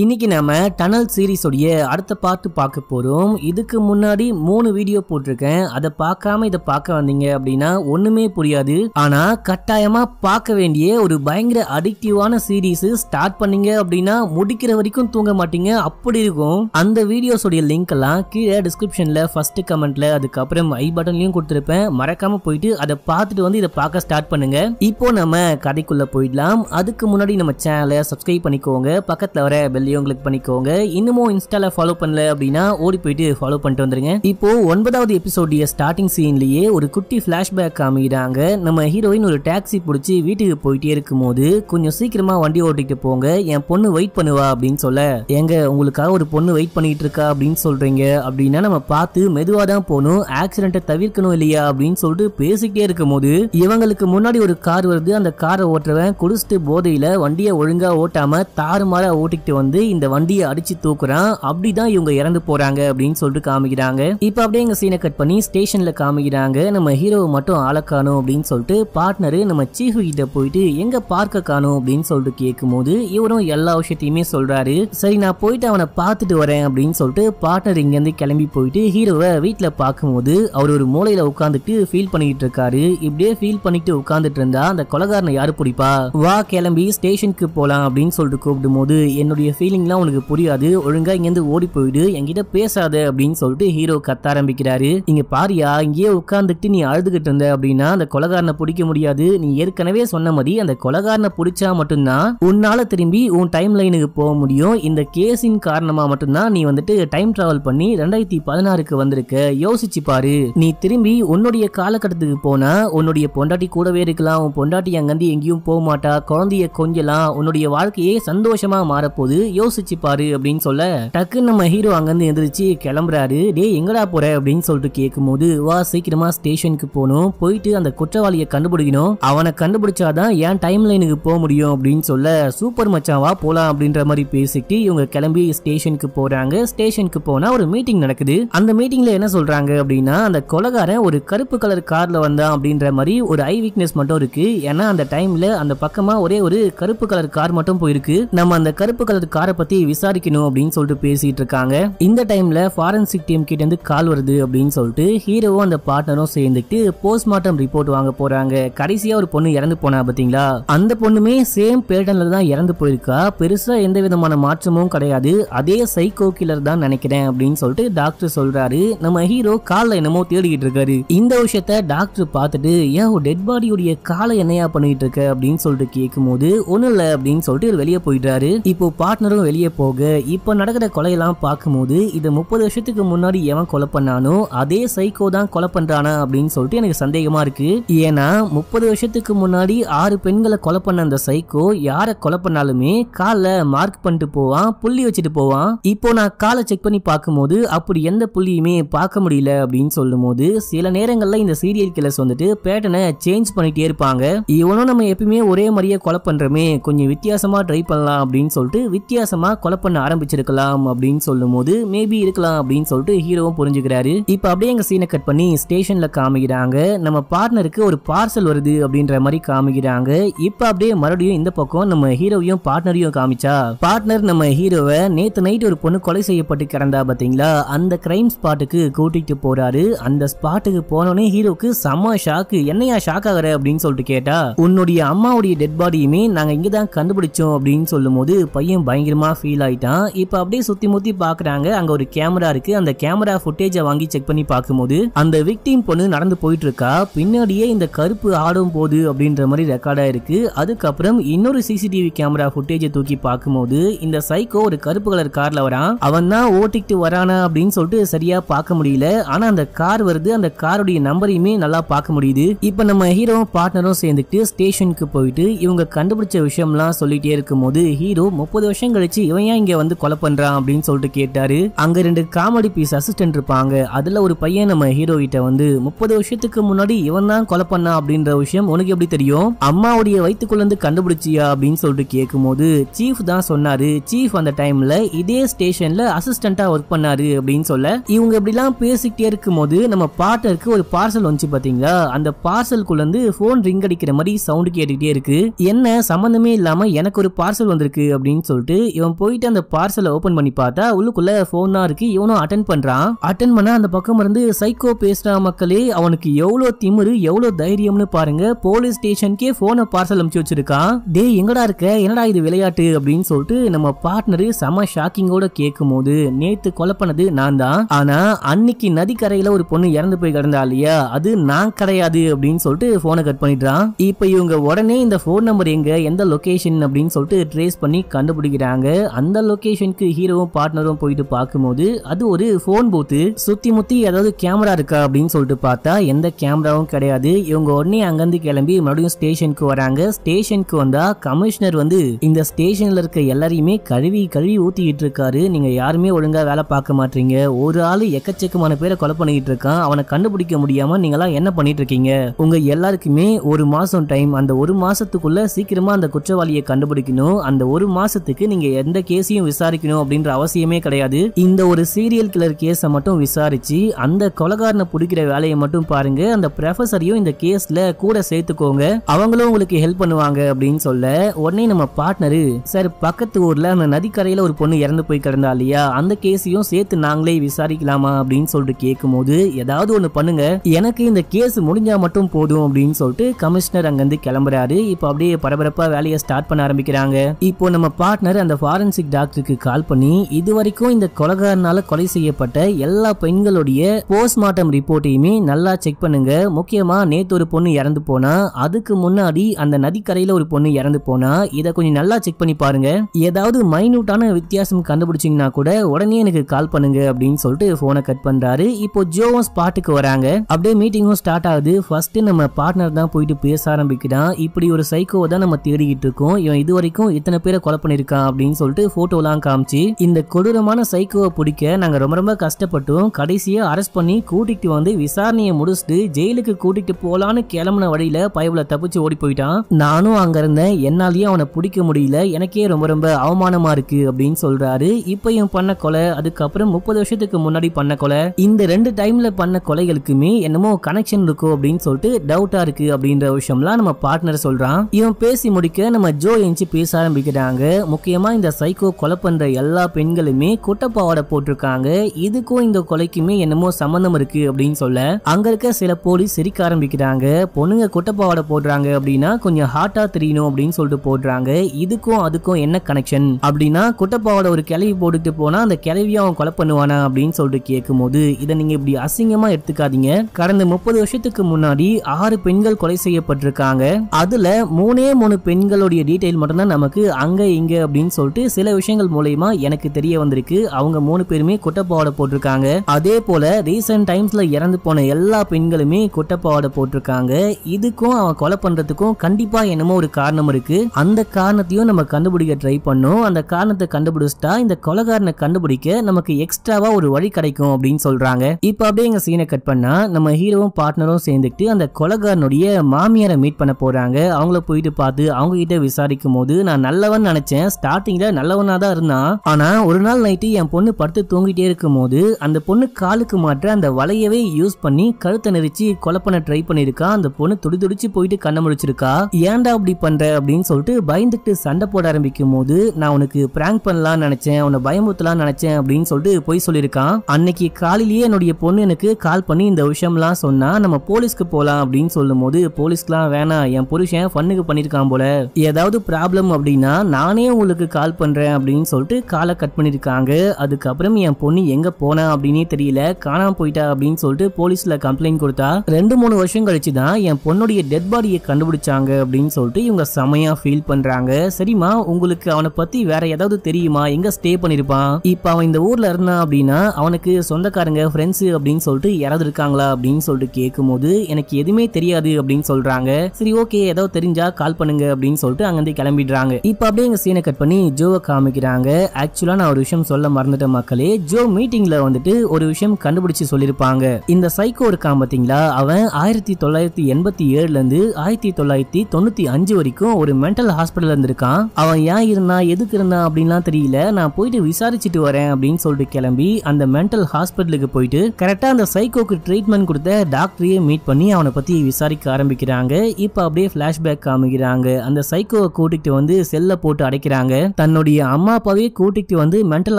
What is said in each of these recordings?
இன்னைக்கு நம்ம டனல் சீரீஸோடைய அடுத்த பார்த்து பார்க்க போகிறோம் இதுக்கு முன்னாடி மூணு வீடியோ போட்டிருக்கேன் அதை பார்க்காம இதை பார்க்க வந்தீங்க அப்படின்னா ஒன்றுமே புரியாது ஆனால் கட்டாயமாக பார்க்க வேண்டிய ஒரு பயங்கர அடிக்டிவான சீரீஸ் ஸ்டார்ட் பண்ணீங்க அப்படின்னா முடிக்கிற வரைக்கும் தூங்க மாட்டீங்க அப்படி இருக்கும் அந்த வீடியோஸோடைய லிங்க் எல்லாம் கீழே டிஸ்கிரிப்ஷனில் ஃபர்ஸ்ட் கமெண்ட்ல அதுக்கப்புறம் ஐ பட்டன்லையும் கொடுத்துருப்பேன் மறக்காம போயிட்டு அதை பார்த்துட்டு வந்து இதை பார்க்க ஸ்டார்ட் பண்ணுங்க இப்போ நம்ம கதைக்குள்ள போயிடலாம் அதுக்கு முன்னாடி நம்ம சேனலை சப்ஸ்கிரைப் பண்ணிக்கோங்க பக்கத்தில் வர பெல் பட்டன்லையும் கிளிக் பண்ணிக்கோங்க இன்னமும் இன்ஸ்டால ஃபாலோ பண்ணல அப்படின்னா ஓடி போயிட்டு ஃபாலோ பண்ணிட்டு வந்துருங்க இப்போ ஒன்பதாவது எபிசோடைய ஸ்டார்டிங் சீன்லயே ஒரு குட்டி ஃபிளாஷ்பேக் காமிக்கிறாங்க நம்ம ஹீரோயின் ஒரு டாக்ஸி பிடிச்சி வீட்டுக்கு போயிட்டே இருக்கும் போது கொஞ்சம் சீக்கிரமா வண்டி ஓட்டிட்டு போங்க என் பொண்ணு வெயிட் பண்ணுவா அப்படின்னு சொல்ல எங்க உங்களுக்காக ஒரு பொண்ணு வெயிட் பண்ணிட்டு இருக்கா அப்படின்னு சொல்றீங்க அப்படின்னா நம்ம பார்த்து மெதுவா தான் போகணும் ஆக்சிடென்ட்டை தவிர்க்கணும் இல்லையா அப்படின்னு சொல்லிட்டு பேசிக்கிட்டே இருக்கும் போது இவங்களுக்கு முன்னாடி ஒரு கார் வருது அந்த காரை ஓட்டுறவன் குடிச்சிட்டு போதையில வண்டியை ஒழுங்கா ஓட்டாம தாறுமாற ஓட்டிக்கிட்டு வந்து வந்து இந்த வண்டியை அடிச்சு தூக்குறான் அப்படிதான் இவங்க இறந்து போறாங்க அப்படின்னு சொல்லிட்டு காமிக்கிறாங்க இப்ப அப்படியே எங்க சீனை கட் பண்ணி ஸ்டேஷன்ல காமிக்கிறாங்க நம்ம ஹீரோவை மட்டும் ஆள காணும் அப்படின்னு சொல்லிட்டு பார்ட்னர் நம்ம சீஃப் கிட்ட போயிட்டு எங்க பார்க்க காணும் அப்படின்னு சொல்லிட்டு கேட்கும் போது இவரும் எல்லா விஷயத்தையுமே சொல்றாரு சரி நான் போயிட்டு அவனை பார்த்துட்டு வரேன் அப்படின்னு சொல்லிட்டு பார்ட்னர் இங்க இருந்து கிளம்பி போயிட்டு ஹீரோவை வீட்டுல பார்க்கும்போது அவர் ஒரு மூலையில உட்காந்துட்டு ஃபீல் பண்ணிட்டு இருக்காரு இப்படியே ஃபீல் பண்ணிட்டு உட்காந்துட்டு இருந்தா அந்த கொலகாரனை யாரு பிடிப்பா வா கிளம்பி ஸ்டேஷனுக்கு போலாம் அப்படின்னு சொல்லிட்டு கூப்பிடும் போது என்னுடைய ஃபீலிங்லாம் உனக்கு புரியாது ஒழுங்கா இங்கேருந்து ஓடி போயிடு என்கிட்ட பேசாத அப்படின்னு சொல்லிட்டு ஹீரோ கத்த ஆரம்பிக்கிறாரு இங்க பாரியா இங்கேயே உட்காந்துட்டு நீ அழுதுகிட்டு இருந்த அப்படின்னா அந்த கொலகாரனை பிடிக்க முடியாது நீ ஏற்கனவே சொன்ன மாதிரி அந்த கொலகாரனை பிடிச்சா மட்டும்தான் உன்னால திரும்பி உன் டைம் லைனுக்கு போக முடியும் இந்த கேஸின் காரணமா மட்டும்தான் நீ வந்துட்டு டைம் டிராவல் பண்ணி ரெண்டாயிரத்தி பதினாறுக்கு வந்திருக்க யோசிச்சு பாரு நீ திரும்பி உன்னுடைய காலகட்டத்துக்கு போனா உன்னுடைய பொண்டாட்டி கூடவே இருக்கலாம் உன் பொண்டாட்டி அங்கேருந்து எங்கேயும் போக மாட்டா குழந்தைய கொஞ்சலாம் உன்னுடைய வாழ்க்கையே சந்தோஷமா மாறப்போகுது யோசிச்சு பாரு அப்படின்னு சொல்ல டக்கு நம்ம ஹீரோ அங்கிருந்து எந்திரிச்சு கிளம்புறாரு டே எங்கடா போற அப்படின்னு சொல்லிட்டு போது வா சீக்கிரமா ஸ்டேஷனுக்கு போகணும் போயிட்டு அந்த குற்றவாளியை கண்டுபிடிக்கணும் அவனை கண்டுபிடிச்சாதான் ஏன் டைம் லைனுக்கு போக முடியும் அப்படின்னு சொல்ல சூப்பர் மச்சாவா போலாம் அப்படின்ற மாதிரி பேசிட்டு இவங்க கிளம்பி ஸ்டேஷனுக்கு போறாங்க ஸ்டேஷனுக்கு போனா ஒரு மீட்டிங் நடக்குது அந்த மீட்டிங்ல என்ன சொல்றாங்க அப்படின்னா அந்த கொலகாரன் ஒரு கருப்பு கலர் கார்ல வந்தான் அப்படின்ற மாதிரி ஒரு ஐ வீக்னஸ் மட்டும் இருக்கு ஏன்னா அந்த டைம்ல அந்த பக்கமா ஒரே ஒரு கருப்பு கலர் கார் மட்டும் போயிருக்கு நம்ம அந்த கருப்பு கலர் கார் யாரை பத்தி விசாரிக்கணும் அப்படின்னு சொல்லிட்டு பேசிட்டு இருக்காங்க இந்த டைம்ல ஃபாரன்சிக் டீம் கிட்ட இருந்து கால் வருது அப்படின்னு சொல்லிட்டு ஹீரோவும் அந்த பார்ட்னரும் சேர்ந்துட்டு போஸ்ட்மார்ட்டம் ரிப்போர்ட் வாங்க போறாங்க கடைசியா ஒரு பொண்ணு இறந்து போனா பாத்தீங்களா அந்த பொண்ணுமே சேம் பேட்டர்ல தான் இறந்து போயிருக்கா பெருசா எந்த விதமான மாற்றமும் கிடையாது அதே சைக்கோ கில்லர் தான் நினைக்கிறேன் அப்படின்னு சொல்லிட்டு டாக்டர் சொல்றாரு நம்ம ஹீரோ கால என்னமோ தேடிக்கிட்டு இருக்காரு இந்த விஷயத்த டாக்டர் பார்த்துட்டு ஏன் டெட் பாடியுடைய காலை என்னையா பண்ணிட்டு இருக்க அப்படின்னு சொல்லிட்டு கேட்கும் போது ஒண்ணு இல்ல அப்படின்னு சொல்லிட்டு வெளியே போயிட்டாரு இப்போ பார்ட்னர் பார்ட்னரும் வெளியே போக இப்போ நடக்கிற கொலையெல்லாம் பார்க்கும்போது இதை முப்பது வருஷத்துக்கு முன்னாடி எவன் கொலை பண்ணானோ அதே சைக்கோ தான் கொலை பண்றானா அப்படின்னு சொல்லிட்டு எனக்கு சந்தேகமா இருக்கு ஏன்னா முப்பது வருஷத்துக்கு முன்னாடி ஆறு பெண்களை கொலை பண்ண அந்த சைக்கோ யாரை கொலை பண்ணாலுமே கால மார்க் பண்ணிட்டு போவான் புள்ளி வச்சுட்டு போவான் இப்போ நான் காலை செக் பண்ணி பார்க்கும்போது அப்படி எந்த புள்ளியுமே பார்க்க முடியல அப்படின்னு சொல்லும் போது சில நேரங்களில் இந்த சீரியல் கிளர்ஸ் வந்துட்டு பேட்டனை சேஞ்ச் பண்ணிட்டே இருப்பாங்க இவனும் நம்ம எப்பயுமே ஒரே மாதிரியே கொலை பண்றோமே கொஞ்சம் வித்தியாசமா ட்ரை பண்ணலாம் அப்படின்னு சொல்லிட்டு வித்தியாச வித்தியாசமாக கொலை பண்ண ஆரம்பிச்சிருக்கலாம் அப்படின்னு சொல்லும் போது மேபி இருக்கலாம் அப்படின்னு சொல்லிட்டு ஹீரோவும் புரிஞ்சுக்கிறாரு இப்போ அப்படியே எங்கள் சீனை கட் பண்ணி ஸ்டேஷனில் காமிக்கிறாங்க நம்ம பார்ட்னருக்கு ஒரு பார்சல் வருது அப்படின்ற மாதிரி காமிக்கிறாங்க இப்போ அப்படியே மறுபடியும் இந்த பக்கம் நம்ம ஹீரோவையும் பார்ட்னரையும் காமிச்சா பார்ட்னர் நம்ம ஹீரோவை நேற்று நைட் ஒரு பொண்ணு கொலை செய்யப்பட்டு கிடந்தா பார்த்தீங்களா அந்த கிரைம் ஸ்பாட்டுக்கு கூட்டிகிட்டு போறாரு அந்த ஸ்பாட்டுக்கு போனோடனே ஹீரோக்கு செம்ம ஷாக்கு என்னையா ஷாக் ஆகிற அப்படின்னு சொல்லிட்டு கேட்டா உன்னுடைய அம்மாவுடைய டெட் பாடியுமே நாங்கள் இங்கே தான் கண்டுபிடிச்சோம் அப்படின்னு சொல்லும் போது பையன் பயங்கர பயங்கரமாக ஃபீல் ஆயிட்டான் இப்போ அப்படியே சுற்றி முத்தி பாக்குறாங்க அங்கே ஒரு கேமரா இருக்குது அந்த கேமரா ஃபுட்டேஜை வாங்கி செக் பண்ணி பார்க்கும்போது அந்த விக்டீம் பொண்ணு நடந்து போயிட்டு இருக்கா பின்னாடியே இந்த கருப்பு ஆடும் போது அப்படின்ற மாதிரி ரெக்கார்ட் ஆயிருக்கு அதுக்கப்புறம் இன்னொரு சிசிடிவி கேமரா ஃபுட்டேஜை தூக்கி பார்க்கும்போது இந்த சைக்கோ ஒரு கருப்பு கலர் காரில் வரான் அவன் தான் ஓட்டிட்டு வரானா அப்படின்னு சொல்லிட்டு சரியாக பார்க்க முடியல ஆனால் அந்த கார் வருது அந்த காருடைய நம்பரையுமே நல்லா பார்க்க முடியுது இப்போ நம்ம ஹீரோவும் பார்ட்னரும் சேர்ந்துட்டு ஸ்டேஷனுக்கு போயிட்டு இவங்க கண்டுபிடிச்ச விஷயம்லாம் சொல்லிட்டே இருக்கும்போது ஹீரோ முப்பது வருஷம் கழிச்சு இவன் ஏன் இங்க வந்து கொலை பண்றான் அப்படின்னு சொல்லிட்டு கேட்டாரு அங்க ரெண்டு காமெடி பீஸ் அசிஸ்டன்ட் இருப்பாங்க அதுல ஒரு பையன் நம்ம ஹீரோ கிட்ட வந்து முப்பது வருஷத்துக்கு முன்னாடி இவன் தான் கொலை பண்ணா அப்படின்ற விஷயம் உனக்கு எப்படி தெரியும் அம்மாவுடைய வயிற்றுக்குள்ள இருந்து கண்டுபிடிச்சியா அப்படின்னு சொல்லிட்டு கேட்கும்போது சீஃப் தான் சொன்னாரு சீஃப் அந்த டைம்ல இதே ஸ்டேஷன்ல அசிஸ்டண்டா ஒர்க் பண்ணாரு அப்படின்னு சொல்ல இவங்க இப்படிலாம் பேசிக்கிட்டே இருக்கும்போது நம்ம பார்ட்னருக்கு ஒரு பார்சல் வந்துச்சு பாத்தீங்களா அந்த பார்சல்குள்ள இருந்து போன் ரிங் அடிக்கிற மாதிரி சவுண்ட் கேட்டுக்கிட்டே இருக்கு என்ன சம்பந்தமே இல்லாம எனக்கு ஒரு பார்சல் வந்திருக்கு அப்படின்னு சொல்லிட்டு இவன் போயிட்டு அந்த பார்சலை ஓபன் பண்ணி பார்த்தா உள்ளுக்குள்ள போனா இருக்கு இவனும் அட்டன் பண்றான் அட்டன் பண்ண அந்த பக்கம் இருந்து சைக்கோ பேசுற மக்களே அவனுக்கு எவ்வளவு திமிரு எவ்வளவு தைரியம்னு பாருங்க போலீஸ் ஸ்டேஷனுக்கே போனை பார்சல் அனுப்பிச்சு வச்சிருக்கான் டே எங்கடா இருக்க என்னடா இது விளையாட்டு அப்படின்னு சொல்லிட்டு நம்ம பார்ட்னரு செம ஷாக்கிங்கோட கேட்கும் போது நேத்து கொலப்பனது நான் தான் ஆனா அன்னைக்கு நதிக்கரையில ஒரு பொண்ணு இறந்து போய் கிடந்தா இல்லையா அது நான் கிடையாது அப்படின்னு சொல்லிட்டு போனை கட் பண்ணிடுறான் இப்ப இவங்க உடனே இந்த போன் நம்பர் எங்க எந்த லொகேஷன் அப்படின்னு சொல்லிட்டு ட்ரேஸ் பண்ணி கண்டுபிடிக்கிறாங்க காட்டுறாங்க அந்த லொக்கேஷனுக்கு ஹீரோவும் பார்ட்னரும் போயிட்டு பார்க்கும்போது அது ஒரு ஃபோன் பூத்து சுத்தி முத்தி ஏதாவது கேமரா இருக்கா அப்படின்னு சொல்லிட்டு பார்த்தா எந்த கேமராவும் கிடையாது இவங்க உடனே அங்கேருந்து கிளம்பி மறுபடியும் ஸ்டேஷனுக்கு வராங்க ஸ்டேஷனுக்கு வந்தா கமிஷனர் வந்து இந்த ஸ்டேஷன்ல இருக்க எல்லாரையுமே கழுவி கழுவி ஊத்திக்கிட்டு இருக்காரு நீங்க யாருமே ஒழுங்கா வேலை பார்க்க மாட்டீங்க ஒரு ஆள் எக்கச்சக்கமான பேரை கொலை பண்ணிக்கிட்டு இருக்கான் அவனை கண்டுபிடிக்க முடியாம நீங்களாம் என்ன பண்ணிட்டு இருக்கீங்க உங்க எல்லாருக்குமே ஒரு மாசம் டைம் அந்த ஒரு மாசத்துக்குள்ள சீக்கிரமா அந்த குற்றவாளியை கண்டுபிடிக்கணும் அந்த ஒரு மாசத்துக்கு நீங்க நீங்க எந்த கேஸையும் விசாரிக்கணும் அப்படின்ற அவசியமே கிடையாது இந்த ஒரு சீரியல் கிளர் கேஸை மட்டும் விசாரிச்சு அந்த கொலகாரனை பிடிக்கிற வேலையை மட்டும் பாருங்க அந்த ப்ரொஃபஸரையும் இந்த கேஸ்ல கூட சேர்த்துக்கோங்க அவங்களும் உங்களுக்கு ஹெல்ப் பண்ணுவாங்க அப்படின்னு சொல்ல உடனே நம்ம பார்ட்னரு சார் பக்கத்து ஊர்ல அந்த நதிக்கரையில ஒரு பொண்ணு இறந்து போய் கிடந்தா இல்லையா அந்த கேஸையும் சேர்த்து நாங்களே விசாரிக்கலாமா அப்படின்னு சொல்லிட்டு கேட்கும் போது ஏதாவது ஒண்ணு பண்ணுங்க எனக்கு இந்த கேஸ் முடிஞ்சா மட்டும் போதும் அப்படின்னு சொல்லிட்டு கமிஷனர் அங்கிருந்து கிளம்புறாரு இப்போ அப்படியே பரபரப்பா வேலையை ஸ்டார்ட் பண்ண ஆரம்பிக்கிறாங்க இப்போ நம்ம பார்ட்னர் அந்த ஃபாரன்சிக் டாக்டருக்கு கால் பண்ணி இது வரைக்கும் இந்த கொலகாரனால கொலை செய்யப்பட்ட எல்லா பெண்களுடைய போஸ்ட்மார்ட்டம் ரிப்போர்ட்டையுமே நல்லா செக் பண்ணுங்க முக்கியமா நேத்து ஒரு பொண்ணு இறந்து போனா அதுக்கு முன்னாடி அந்த நதிக்கரையில ஒரு பொண்ணு இறந்து போனா இதை கொஞ்சம் நல்லா செக் பண்ணி பாருங்க ஏதாவது மைனூட்டான வித்தியாசம் கண்டுபிடிச்சிங்கன்னா கூட உடனே எனக்கு கால் பண்ணுங்க அப்படின்னு சொல்லிட்டு போனை கட் பண்றாரு இப்போ ஜோவும் ஸ்பாட்டுக்கு வராங்க அப்படியே மீட்டிங்கும் ஸ்டார்ட் ஆகுது ஃபர்ஸ்ட் நம்ம பார்ட்னர் தான் போயிட்டு பேச ஆரம்பிக்கிறான் இப்படி ஒரு சைக்கோவை தான் நம்ம தேடிக்கிட்டு இருக்கோம் இவன் இது வரைக்கும் இத்தனை பேரை கொலை பண்ணிருக்கான் அப்படின்னு சொல்லிட்டு போட்டோலாம் காமிச்சு இந்த கொடூரமான சைக்கோவை பிடிக்க நாங்க ரொம்ப ரொம்ப கஷ்டப்பட்டோம் கடைசியா அரெஸ்ட் பண்ணி கூட்டிட்டு வந்து விசாரணையை முடிச்சுட்டு ஜெயிலுக்கு கூட்டிட்டு போலான்னு கிளம்புன வழியில பயவுல தப்பிச்சு ஓடி போயிட்டான் நானும் அங்க இருந்தேன் என்னாலயும் அவனை பிடிக்க முடியல எனக்கே ரொம்ப ரொம்ப அவமானமா இருக்கு அப்படின்னு சொல்றாரு இப்பயும் பண்ண கொலை அதுக்கப்புறம் முப்பது வருஷத்துக்கு முன்னாடி பண்ண கொலை இந்த ரெண்டு டைம்ல பண்ண கொலைகளுக்குமே என்னமோ கனெக்ஷன் இருக்கும் அப்படின்னு சொல்லிட்டு டவுட்டா இருக்கு அப்படின்ற விஷயம்லாம் நம்ம பார்ட்னர் சொல்றான் இவன் பேசி முடிக்க நம்ம ஜோ எஞ்சி பேச ஆரம்பிக்கிறாங்க முக்கியமா மூலமா இந்த சைக்கோ கொலை பண்ற எல்லா பெண்களுமே குட்டப்பாவாடை போட்டிருக்காங்க இதுக்கும் இந்த கொலைக்குமே என்னமோ சம்மந்தம் இருக்கு அப்படின்னு சொல்ல அங்க இருக்க சில போலீஸ் சிரிக்க ஆரம்பிக்கிறாங்க பொண்ணுங்க குட்டப்பாவாடை போடுறாங்க அப்படின்னா கொஞ்சம் ஹாட்டா தெரியணும் அப்படின்னு சொல்லிட்டு போடுறாங்க இதுக்கும் அதுக்கும் என்ன கனெக்ஷன் அப்படின்னா குட்டப்பாவோட ஒரு கிளவி போட்டுட்டு போனா அந்த கிளவியை அவன் கொலை பண்ணுவானா அப்படின்னு சொல்லிட்டு கேட்கும் போது இதை நீங்க இப்படி அசிங்கமா எடுத்துக்காதீங்க கடந்த முப்பது வருஷத்துக்கு முன்னாடி ஆறு பெண்கள் கொலை செய்யப்பட்டிருக்காங்க அதுல மூணே மூணு பெண்களுடைய டீட்டெயில் மட்டும்தான் நமக்கு அங்க இங்க அப்படின்னு சொல்லிட்டு சில விஷயங்கள் மூலயமா எனக்கு தெரிய வந்திருக்கு அவங்க மூணு பேருமே குட்டப்பாவாடை போட்டிருக்காங்க அதே போல ரீசெண்ட் டைம்ஸ்ல இறந்து போன எல்லா பெண்களுமே குட்டப்பாவாடை போட்டிருக்காங்க இதுக்கும் அவன் கொலை பண்றதுக்கும் கண்டிப்பா என்னமோ ஒரு காரணம் இருக்கு அந்த காரணத்தையும் நம்ம கண்டுபிடிக்க ட்ரை பண்ணும் அந்த காரணத்தை கண்டுபிடிச்சிட்டா இந்த கொலகாரனை கண்டுபிடிக்க நமக்கு எக்ஸ்ட்ராவா ஒரு வழி கிடைக்கும் அப்படின்னு சொல்றாங்க இப்ப அப்படியே எங்க சீனை கட் பண்ணா நம்ம ஹீரோவும் பார்ட்னரும் சேர்ந்துட்டு அந்த கொலகாரனுடைய மாமியாரை மீட் பண்ண போறாங்க அவங்கள போயிட்டு பார்த்து அவங்க கிட்ட விசாரிக்கும் போது நான் நல்லவன் நினைச்சேன் ஸ்டார்ட் பாத்தீங்களா நல்லவனா தான் இருந்தான் ஆனா ஒரு நாள் நைட்டு என் பொண்ணு படுத்து தூங்கிட்டே இருக்கும் போது அந்த பொண்ணு காலுக்கு மாற்ற அந்த வலையவே யூஸ் பண்ணி கழுத்தை நெரிச்சு கொலை ட்ரை பண்ணிருக்கா அந்த பொண்ணு துடி துடிச்சு போயிட்டு கண்ண முடிச்சிருக்கா ஏன்டா அப்படி பண்ற அப்படின்னு சொல்லிட்டு பயந்துட்டு சண்டை போட ஆரம்பிக்கும் போது நான் உனக்கு பிராங்க் பண்ணலாம் நினைச்சேன் உன்னை பயமுத்தலாம் நினைச்சேன் அப்படின்னு சொல்லிட்டு போய் சொல்லியிருக்கான் அன்னைக்கு காலையிலேயே என்னுடைய பொண்ணு எனக்கு கால் பண்ணி இந்த விஷயம்லாம் சொன்னா நம்ம போலீஸ்க்கு போலாம் அப்படின்னு சொல்லும் போது போலீஸ்க்குலாம் வேணாம் என் புருஷன் ஃபன்னுக்கு பண்ணிருக்கான் போல ஏதாவது ப்ராப்ளம் அப்படின்னா நானே உங்களுக்கு கால் பண்ணுறேன் அப்படின்னு சொல்லிட்டு காலை கட் பண்ணியிருக்காங்க அதுக்கப்புறம் என் பொண்ணு எங்கே போனா அப்படின்னே தெரியல காணாமல் போயிட்டா அப்படின்னு சொல்லிட்டு போலீஸில் கம்ப்ளைண்ட் கொடுத்தா ரெண்டு மூணு வருஷம் கழிச்சு தான் என் பொண்ணுடைய டெட் பாடியை கண்டுபிடிச்சாங்க அப்படின்னு சொல்லிட்டு இவங்க செமையாக ஃபீல் பண்ணுறாங்க சரிம்மா உங்களுக்கு அவனை பற்றி வேற ஏதாவது தெரியுமா எங்கே ஸ்டே பண்ணியிருப்பான் இப்போ அவன் இந்த ஊரில் இருந்தான் அப்படின்னா அவனுக்கு சொந்தக்காரங்க ஃப்ரெண்ட்ஸு அப்படின்னு சொல்லிட்டு யாராவது இருக்காங்களா அப்படின்னு சொல்லிட்டு கேட்கும்போது எனக்கு எதுவுமே தெரியாது அப்படின்னு சொல்கிறாங்க சரி ஓகே ஏதோ தெரிஞ்சா கால் பண்ணுங்க அப்படின்னு சொல்லிட்டு அங்கேருந்து கிளம்பிடுறாங்க இப்போ அப்படியே எங்கள் சீனை கட் பண்ணி ஜோவை காமிக்கிறாங்க ஆக்சுவலாக நான் ஒரு விஷயம் சொல்ல மறந்துட்டேன் மக்களே ஜோ மீட்டிங்ல வந்துட்டு ஒரு விஷயம் கண்டுபிடிச்சு சொல்லியிருப்பாங்க இந்த சைக்கோ இருக்கான் பார்த்தீங்களா அவன் ஆயிரத்தி தொள்ளாயிரத்தி எண்பத்தி ஏழுல இருந்து ஆயிரத்தி தொள்ளாயிரத்தி தொண்ணூத்தி அஞ்சு வரைக்கும் ஒரு மென்டல் ஹாஸ்பிட்டல் இருந்திருக்கான் அவன் ஏன் இருந்தா எதுக்கு இருந்தான் அப்படின்லாம் தெரியல நான் போயிட்டு விசாரிச்சுட்டு வரேன் அப்படின்னு சொல்லிட்டு கிளம்பி அந்த மென்டல் ஹாஸ்பிட்டலுக்கு போயிட்டு கரெக்டா அந்த சைக்கோக்கு ட்ரீட்மெண்ட் கொடுத்த டாக்டரையே மீட் பண்ணி அவனை பத்தி விசாரிக்க ஆரம்பிக்கிறாங்க இப்போ அப்படியே ஃபிளாஷ்பேக் காமிக்கிறாங்க அந்த சைக்கோவை கூட்டிகிட்டு வந்து செல்லை போட்டு அடைக்கிறாங்க தன்னுடைய அம்மா அப்பாவே கூட்டிகிட்டு வந்து மென்டல்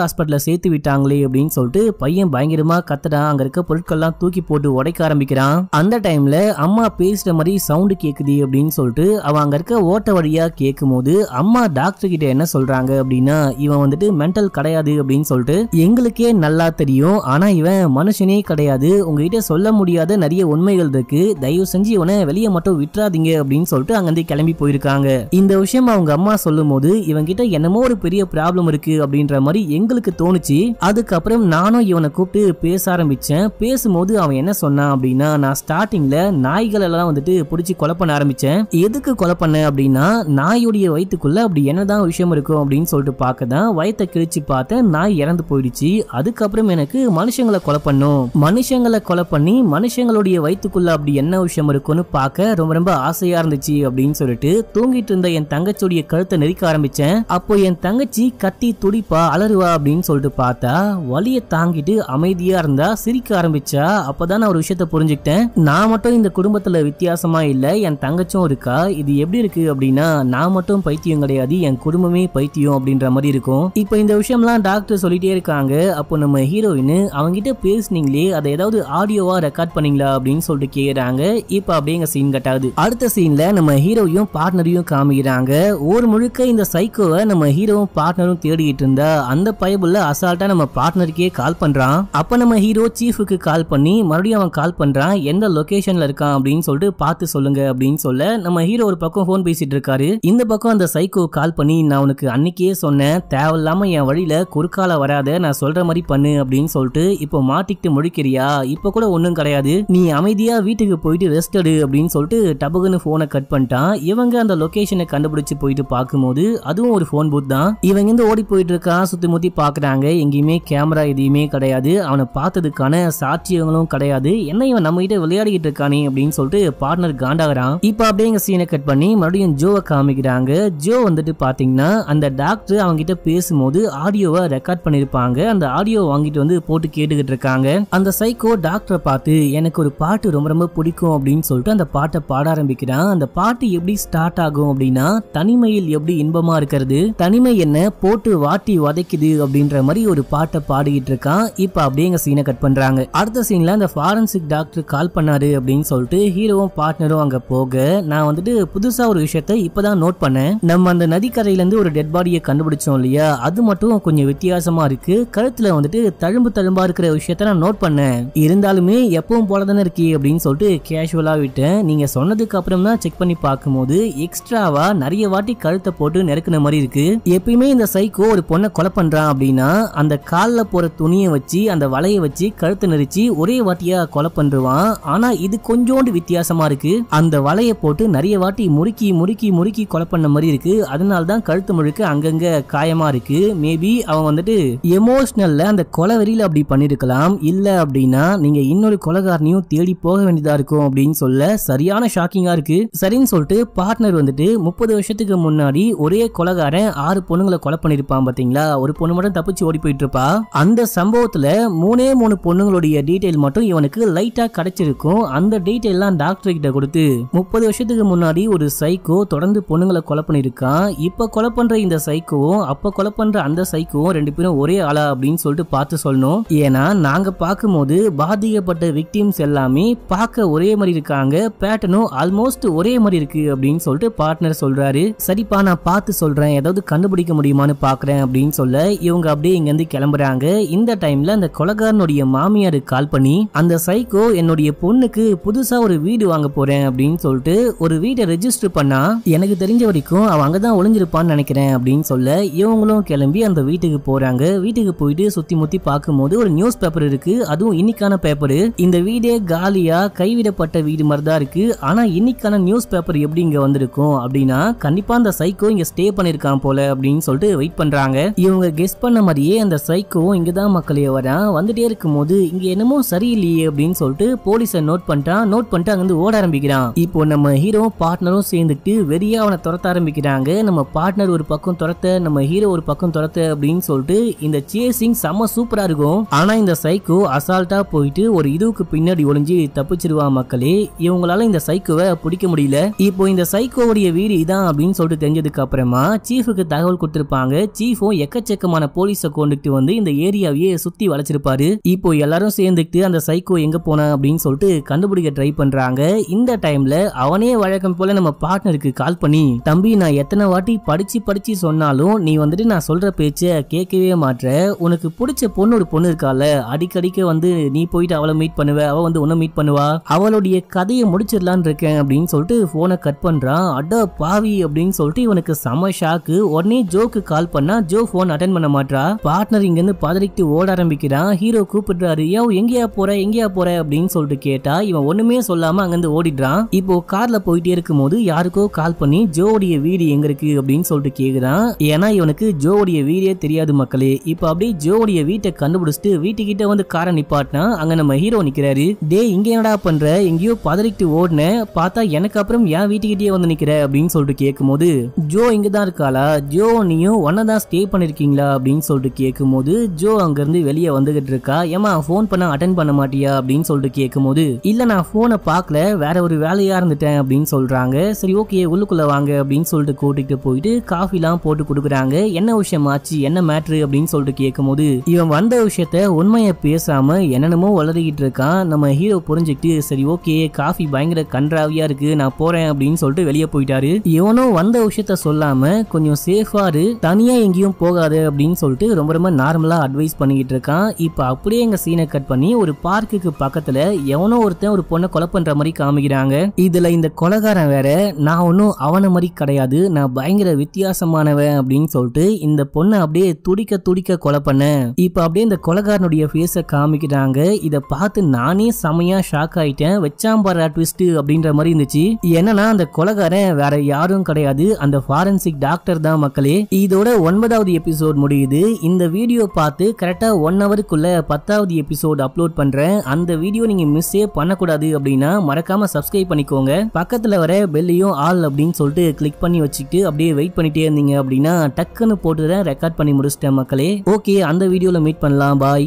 ஹாஸ்பிட்டலில் சேர்த்து விட்டாங்களே அப்படின்னு சொல்லிட்டு பையன் பயங்கரமாக கத்துறான் அங்கே இருக்க பொருட்கள்லாம் தூக்கி போட்டு உடைக்க ஆரம்பிக்கிறான் அந்த டைமில் அம்மா பேசுகிற மாதிரி சவுண்டு கேட்குது அப்படின்னு சொல்லிட்டு அவன் அங்கே இருக்க ஓட்ட வழியாக கேட்கும் போது அம்மா டாக்டர் கிட்ட என்ன சொல்கிறாங்க அப்படின்னா இவன் வந்துட்டு மென்டல் கிடையாது அப்படின்னு சொல்லிட்டு எங்களுக்கே நல்லா தெரியும் ஆனால் இவன் மனுஷனே கிடையாது உங்ககிட்ட சொல்ல முடியாத நிறைய உண்மைகள் இருக்கு தயவு செஞ்சு இவனை வெளியே மட்டும் விட்டுறாதீங்க அப்படின்னு சொல்லிட்டு அங்கேருந்து கிளம்பி போயிருக்காங்க இந்த விஷயம் அவங்க அம்மா சொல்லும் போது இவன் கிட்ட என்ன என்னமோ ஒரு பெரிய ப்ராப்ளம் இருக்கு அப்படின்ற மாதிரி எங்களுக்கு தோணுச்சு அதுக்கப்புறம் நானும் இவனை கூப்பிட்டு பேச ஆரம்பிச்சேன் பேசும்போது அவன் என்ன சொன்னான் அப்படின்னா நான் ஸ்டார்டிங்ல நாய்கள் எல்லாம் வந்துட்டு பிடிச்சி கொலை பண்ண ஆரம்பிச்சேன் எதுக்கு கொலை பண்ண அப்படின்னா நாயுடைய வயிற்றுக்குள்ள அப்படி என்னதான் விஷயம் இருக்கும் அப்படின்னு சொல்லிட்டு பார்க்க தான் வயத்தை கிழிச்சு பார்த்தேன் நாய் இறந்து போயிடுச்சு அதுக்கப்புறம் எனக்கு மனுஷங்களை கொலை பண்ணும் மனுஷங்களை கொலை பண்ணி மனுஷங்களுடைய வயிற்றுக்குள்ள அப்படி என்ன விஷயம் இருக்கும்னு பார்க்க ரொம்ப ரொம்ப ஆசையா இருந்துச்சு அப்படின்னு சொல்லிட்டு தூங்கிட்டு இருந்த என் தங்கச்சோடைய கழுத்தை நெரிக்க ஆரம்பிச்சேன் அப்ப அப்போ என் தங்கச்சி கத்தி துடிப்பா அலறுவா அப்படின்னு சொல்லிட்டு பார்த்தா வலியை தாங்கிட்டு அமைதியா இருந்தா சிரிக்க ஆரம்பிச்சா அப்பதான் நான் ஒரு விஷயத்த புரிஞ்சுக்கிட்டேன் நான் மட்டும் இந்த குடும்பத்துல வித்தியாசமா இல்ல என் தங்கச்சும் இருக்கா இது எப்படி இருக்கு அப்படின்னா நான் மட்டும் பைத்தியம் கிடையாது என் குடும்பமே பைத்தியம் அப்படின்ற மாதிரி இருக்கும் இப்போ இந்த விஷயம்லாம் டாக்டர் சொல்லிட்டே இருக்காங்க அப்போ நம்ம ஹீரோயின் அவங்கிட்ட பேசுனீங்களே அதை ஏதாவது ஆடியோவா ரெக்கார்ட் பண்ணீங்களா அப்படின்னு சொல்லிட்டு கேக்குறாங்க இப்ப அப்படியே எங்க சீன் கட்டாது அடுத்த சீன்ல நம்ம ஹீரோயும் பார்ட்னரையும் காமிக்கிறாங்க ஒரு முழுக்க இந்த சைக்கோவை நம்ம நம்ம ஹீரோவும் பார்ட்னரும் தேடிட்டு இருந்தா அந்த பயபுள்ள அசால்ட்டா நம்ம பார்ட்னருக்கே கால் பண்றான் அப்ப நம்ம ஹீரோ சீஃபுக்கு கால் பண்ணி மறுபடியும் அவன் கால் பண்றான் எந்த லொகேஷன்ல இருக்கான் அப்படின்னு சொல்லிட்டு பார்த்து சொல்லுங்க அப்படின்னு சொல்ல நம்ம ஹீரோ ஒரு பக்கம் போன் பேசிட்டு இருக்காரு இந்த பக்கம் அந்த சைக்கோ கால் பண்ணி நான் உனக்கு அன்னைக்கே சொன்னேன் தேவையில்லாம என் வழியில குறுக்கால வராத நான் சொல்ற மாதிரி பண்ணு அப்படின்னு சொல்லிட்டு இப்போ மாட்டிக்கிட்டு முழிக்கிறியா இப்போ கூட ஒன்றும் கிடையாது நீ அமைதியா வீட்டுக்கு போயிட்டு ரெஸ்ட் எடு அப்படின்னு சொல்லிட்டு டபுகுன்னு போனை கட் பண்ணிட்டான் இவங்க அந்த லொகேஷனை கண்டுபிடிச்சு போயிட்டு பார்க்கும்போது அதுவும் ஒரு போன் ஓபன் பூத் தான் இவன் இருந்து ஓடி போயிட்டு இருக்கான் சுத்தி முத்தி பாக்குறாங்க எங்கேயுமே கேமரா எதையுமே கிடையாது அவனை பார்த்ததுக்கான சாட்சியங்களும் கிடையாது என்ன இவன் நம்ம கிட்ட விளையாடிக்கிட்டு இருக்கானே அப்படின்னு சொல்லிட்டு பார்ட்னர் காண்டாகிறான் இப்ப அப்படியே எங்க சீனை கட் பண்ணி மறுபடியும் ஜோவை காமிக்கிறாங்க ஜோ வந்துட்டு பாத்தீங்கன்னா அந்த டாக்டர் அவங்க கிட்ட பேசும்போது ஆடியோவை ரெக்கார்ட் பண்ணிருப்பாங்க அந்த ஆடியோ வாங்கிட்டு வந்து போட்டு கேட்டுக்கிட்டு இருக்காங்க அந்த சைக்கோ டாக்டரை பார்த்து எனக்கு ஒரு பாட்டு ரொம்ப ரொம்ப பிடிக்கும் அப்படின்னு சொல்லிட்டு அந்த பாட்டை பாட ஆரம்பிக்கிறான் அந்த பாட்டு எப்படி ஸ்டார்ட் ஆகும் அப்படின்னா தனிமையில் எப்படி இன்பமா இருக்கிறது தனிமை என்ன போட்டு வாட்டி உதைக்குது அப்படின்ற மாதிரி ஒரு பாட்டை பாடிக்கிட்டு இருக்கான் இப்போ அப்படியே எங்க சீனை கட் பண்றாங்க அடுத்த சீன்ல அந்த ஃபாரன்சிக் டாக்டர் கால் பண்ணாரு அப்படின்னு சொல்லிட்டு ஹீரோவும் பார்ட்னரும் அங்க போக நான் வந்துட்டு புதுசா ஒரு விஷயத்த இப்பதான் நோட் பண்ணேன் நம்ம அந்த நதிக்கரையில இருந்து ஒரு டெட் பாடியை கண்டுபிடிச்சோம் இல்லையா அது மட்டும் கொஞ்சம் வித்தியாசமா இருக்கு கழுத்துல வந்துட்டு தழும்பு தழும்பா இருக்கிற விஷயத்த நான் நோட் பண்ணேன் இருந்தாலுமே எப்பவும் போலதானே இருக்கே அப்படின்னு சொல்லிட்டு கேஷுவலா விட்டேன் நீங்க சொன்னதுக்கு அப்புறம் தான் செக் பண்ணி பார்க்கும்போது எக்ஸ்ட்ராவா நிறைய வாட்டி கழுத்தை போட்டு நெருக்கின மாதிரி இருக்கு எப்பயுமே இந்த சைக்கோ ஒரு பொண்ணை கொலை பண்றான் அப்படின்னா அந்த காலில் போற துணியை வச்சு அந்த வலையை வச்சு கழுத்தை நெரிச்சு ஒரே வாட்டியா கொலை பண்றான் ஆனா இது கொஞ்சோண்டு வித்தியாசமா இருக்கு அந்த வலையை போட்டு நிறைய வாட்டி முறுக்கி முறுக்கி முறுக்கி கொலை பண்ண மாதிரி இருக்கு அதனால தான் கழுத்து முழுக்க அங்கங்க காயமா இருக்கு மேபி அவன் வந்துட்டு எமோஷனல்ல அந்த கொலை வெறியில அப்படி பண்ணிருக்கலாம் இல்ல அப்படின்னா நீங்க இன்னொரு கொலகாரனையும் தேடி போக வேண்டியதா இருக்கும் அப்படின்னு சொல்ல சரியான ஷாக்கிங்கா இருக்கு சரின்னு சொல்லிட்டு பார்ட்னர் வந்துட்டு முப்பது வருஷத்துக்கு முன்னாடி ஒரே கொலகாரன் ஆறு பொண்ணுங்களை கொலை பண்ணிருப்பான் பார்த்தீங்களா ஒரு பொண்ணு மட்டும் தப்பிச்சு ஓடி போயிட்டு இருப்பா அந்த சம்பவத்தில் மூணே மூணு பொண்ணுங்களுடைய டீட்டெயில் மட்டும் இவனுக்கு லைட்டாக கிடைச்சிருக்கும் அந்த டீட்டெயிலாம் டாக்டர் கிட்ட கொடுத்து முப்பது வருஷத்துக்கு முன்னாடி ஒரு சைக்கோ தொடர்ந்து பொண்ணுங்களை கொலை பண்ணிருக்கான் இப்போ கொலை பண்ற இந்த சைக்கோவும் அப்போ கொலை பண்ற அந்த சைக்கோவும் ரெண்டு பேரும் ஒரே ஆளா அப்படின்னு சொல்லிட்டு பார்த்து சொல்லணும் ஏன்னா நாங்க பார்க்கும்போது பாதிக்கப்பட்ட விக்டிம்ஸ் எல்லாமே பார்க்க ஒரே மாதிரி இருக்காங்க பேட்டனும் ஆல்மோஸ்ட் ஒரே மாதிரி இருக்கு அப்படின்னு சொல்லிட்டு பார்ட்னர் சொல்றாரு சரிப்பா நான் பார்த்து சொல்றேன் ஏதாவது கண்டுபிடிக்க முடியுமான்னு பார்க்குறேன் அப்படின்னு சொல்ல இவங்க அப்படியே இங்கேருந்து கிளம்புறாங்க இந்த டைமில் அந்த கொலகாரனுடைய மாமியாரு கால் பண்ணி அந்த சைக்கோ என்னுடைய பொண்ணுக்கு புதுசாக ஒரு வீடு வாங்க போகிறேன் அப்படின்னு சொல்லிட்டு ஒரு வீட்டை ரெஜிஸ்டர் பண்ணா எனக்கு தெரிஞ்ச வரைக்கும் அவன் அங்கே தான் ஒளிஞ்சிருப்பான்னு நினைக்கிறேன் அப்படின்னு சொல்ல இவங்களும் கிளம்பி அந்த வீட்டுக்கு போகிறாங்க வீட்டுக்கு போயிட்டு சுற்றி முற்றி பார்க்கும்போது ஒரு நியூஸ் பேப்பர் இருக்குது அதுவும் இன்னைக்கான பேப்பர் இந்த வீடே காலியாக கைவிடப்பட்ட வீடு மாதிரி தான் இருக்குது ஆனால் இன்னைக்கான நியூஸ் பேப்பர் எப்படி இங்கே வந்திருக்கும் அப்படின்னா கண்டிப்பாக அந்த சைக்கோ இங்கே ஸ்டே பண்ணியிருக்கான் போல போல அப்படின்னு சொல்லிட்டு வெயிட் பண்றாங்க இவங்க கெஸ்ட் பண்ண மாதிரியே அந்த சைக்கோ இங்கதான் தான் மக்களே வரான் வந்துட்டே இருக்கும் போது இங்க என்னமோ சரியில்லையே அப்படின்னு சொல்லிட்டு போலீஸை நோட் பண்றான் நோட் பண்ணிட்டு அங்கிருந்து ஓட ஆரம்பிக்கிறான் இப்போ நம்ம ஹீரோ பார்ட்னரும் சேர்ந்துட்டு வெறியா அவனை துரத்த ஆரம்பிக்கிறாங்க நம்ம பார்ட்னர் ஒரு பக்கம் துரத்த நம்ம ஹீரோ ஒரு பக்கம் துரத்த அப்படின்னு சொல்லிட்டு இந்த சேசிங் செம்ம சூப்பரா இருக்கும் ஆனா இந்த சைக்கோ அசால்ட்டா போயிட்டு ஒரு இதுவுக்கு பின்னாடி ஒளிஞ்சு தப்பிச்சிருவா மக்களே இவங்களால இந்த சைக்கோவை பிடிக்க முடியல இப்போ இந்த சைக்கோவுடைய வீடு இதான் அப்படின்னு சொல்லிட்டு தெரிஞ்சதுக்கு அப்புறமா சீஃபுக்கு தகவல் கொடுத்திருப்பாங்க சீஃபும் எக்கச்சக்கமான போலீஸை கொண்டுட்டு வந்து இந்த ஏரியாவையே சுத்தி வளைச்சிருப்பாரு இப்போ எல்லாரும் சேர்ந்துக்கிட்டு அந்த சைக்கோ எங்க போனா அப்படின்னு சொல்லிட்டு கண்டுபிடிக்க ட்ரை பண்றாங்க இந்த டைம்ல அவனே வழக்கம் போல நம்ம பார்ட்னருக்கு கால் பண்ணி தம்பி நான் எத்தனை வாட்டி படிச்சு படிச்சு சொன்னாலும் நீ வந்துட்டு நான் சொல்ற பேச்ச கேட்கவே மாட்ட உனக்கு பிடிச்ச பொண்ணு ஒரு பொண்ணு இருக்கால அடிக்கடிக்க வந்து நீ போயிட்டு அவளை மீட் பண்ணுவ அவ வந்து உன்ன மீட் பண்ணுவா அவளுடைய கதையை முடிச்சிடலான் இருக்கேன் அப்படின்னு சொல்லிட்டு போனை கட் பண்றான் அட பாவி அப்படின்னு சொல்லிட்டு இவனுக்கு செம ஷாக்கு உடனே ஜோக்கு கால் பண்ணா ஜோ போன் அட்டன் பண்ண மாட்டா பார்ட்னர் இங்க இருந்து பதறிக்கு ஓட ஆரம்பிக்கிறான் ஹீரோ கூப்பிடுறாரு யோ எங்கேயா போற எங்கேயா போற அப்படின்னு சொல்லிட்டு கேட்டா இவன் ஒண்ணுமே சொல்லாம இருந்து ஓடிடுறான் இப்போ கார்ல போயிட்டே இருக்கும் போது யாருக்கோ கால் பண்ணி ஜோவுடைய வீடு எங்க இருக்கு அப்படின்னு சொல்லிட்டு கேக்குறான் ஏன்னா இவனுக்கு ஜோவுடைய வீடே தெரியாது மக்களே இப்போ அப்படியே ஜோடைய வீட்டை கண்டுபிடிச்சிட்டு வீட்டுக்கிட்ட வந்து காரை நிப்பாட்டினா அங்க நம்ம ஹீரோ நிக்கிறாரு டே இங்க என்னடா பண்ற எங்கேயோ பதறிட்டு ஓடின பார்த்தா எனக்கு அப்புறம் ஏன் வீட்டுக்கிட்டே வந்து நிக்கிற அப்படின்னு சொல்லிட்டு கேட்கும் போது ஜோ இங்கதான் தான் இருக்காளா ஜோ நீயும் ஒன்னா தான் ஸ்டே பண்ணிருக்கீங்களா அப்படின்னு சொல்லிட்டு கேட்கும் போது ஜோ அங்கேருந்து வெளியே வந்துகிட்டு இருக்கா ஏமா ஃபோன் பண்ண அட்டன் பண்ண மாட்டியா அப்படின்னு சொல்லிட்டு கேட்கும் போது இல்ல நான் ஃபோனை பார்க்கல வேற ஒரு வேலையா இருந்துட்டேன் அப்படின்னு சொல்றாங்க சரி ஓகே உள்ளுக்குள்ள வாங்க அப்படின்னு சொல்லிட்டு கூட்டிகிட்டு போயிட்டு காஃபிலாம் போட்டு கொடுக்குறாங்க என்ன விஷயம் ஆச்சு என்ன மேட்ரு அப்படின்னு சொல்லிட்டு கேட்கும் போது இவன் வந்த விஷயத்த உண்மையை பேசாம என்னென்னமோ வளரிக்கிட்டு இருக்கான் நம்ம ஹீரோ புரிஞ்சுக்கிட்டு சரி ஓகே காஃபி பயங்கர கன்றாவியா இருக்கு நான் போறேன் அப்படின்னு சொல்லிட்டு வெளியே போயிட்டாரு இவனும் வந்த விஷயத்த சொல்லாம கொஞ்சம் சேஃபாக இரு தனியாக எங்கேயும் போகாது அப்படின்னு சொல்லிட்டு ரொம்ப ரொம்ப நார்மலாக அட்வைஸ் பண்ணிக்கிட்டு இருக்கான் இப்போ அப்படியே எங்கள் சீனை கட் பண்ணி ஒரு பார்க்குக்கு பக்கத்தில் எவனோ ஒருத்தன் ஒரு பொண்ணை கொலை பண்ணுற மாதிரி காமிக்கிறாங்க இதில் இந்த கொலகாரன் வேற நான் ஒன்றும் அவனை மாதிரி கிடையாது நான் பயங்கர வித்தியாசமானவன் அப்படின்னு சொல்லிட்டு இந்த பொண்ணை அப்படியே துடிக்க துடிக்க கொலை பண்ண இப்போ அப்படியே இந்த கொலகாரனுடைய ஃபேஸை காமிக்கிறாங்க இதை பார்த்து நானே செமையாக ஷாக் ஆயிட்டேன் வச்சாம்பார ட்விஸ்ட் அப்படின்ற மாதிரி இருந்துச்சு என்னன்னா அந்த கொலகாரன் வேற யாரும் கிடையாது அந்த ஃபாரன்சிக் டாக்டர் தான் அவ்வளோதான் மக்களே இதோட ஒன்பதாவது எபிசோட் முடியுது இந்த வீடியோ பார்த்து கரெக்டா ஒன் ஹவருக்குள்ள பத்தாவது எபிசோட் அப்லோட் பண்றேன் அந்த வீடியோ நீங்க மிஸ்ஸே பண்ணக்கூடாது அப்படின்னா மறக்காம சப்ஸ்கிரைப் பண்ணிக்கோங்க பக்கத்துல வர பெல்லையும் ஆல் அப்படின்னு சொல்லிட்டு கிளிக் பண்ணி வச்சுட்டு அப்படியே வெயிட் பண்ணிட்டே இருந்தீங்க அப்படின்னா டக்குன்னு போட்டுதான் ரெக்கார்ட் பண்ணி முடிச்சிட்டேன் மக்களே ஓகே அந்த வீடியோவில் மீட் பண்ணலாம் பாய்